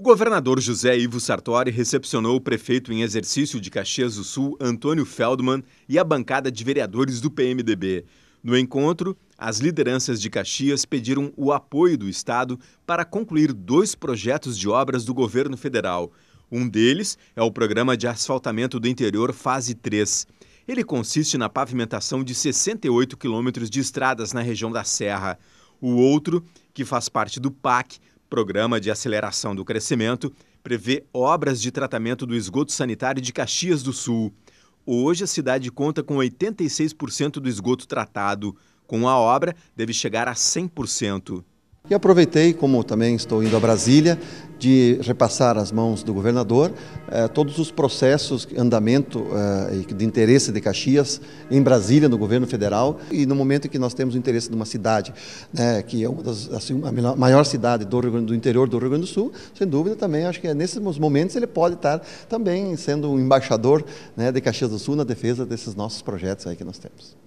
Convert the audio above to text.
O governador José Ivo Sartori recepcionou o prefeito em exercício de Caxias do Sul, Antônio Feldman, e a bancada de vereadores do PMDB. No encontro, as lideranças de Caxias pediram o apoio do Estado para concluir dois projetos de obras do governo federal. Um deles é o Programa de Asfaltamento do Interior Fase 3. Ele consiste na pavimentação de 68 quilômetros de estradas na região da Serra. O outro, que faz parte do PAC, Programa de Aceleração do Crescimento prevê obras de tratamento do esgoto sanitário de Caxias do Sul. Hoje, a cidade conta com 86% do esgoto tratado. Com a obra, deve chegar a 100%. E aproveitei, como também estou indo a Brasília, de repassar às mãos do governador eh, todos os processos, andamento eh, de interesse de Caxias em Brasília, no governo federal, e no momento em que nós temos o interesse de uma cidade, né, que é uma das, assim, a maior cidade do, Grande, do, interior do Rio Grande do Sul, sem dúvida também, acho que é, nesses momentos ele pode estar também sendo um embaixador né, de Caxias do Sul na defesa desses nossos projetos aí que nós temos.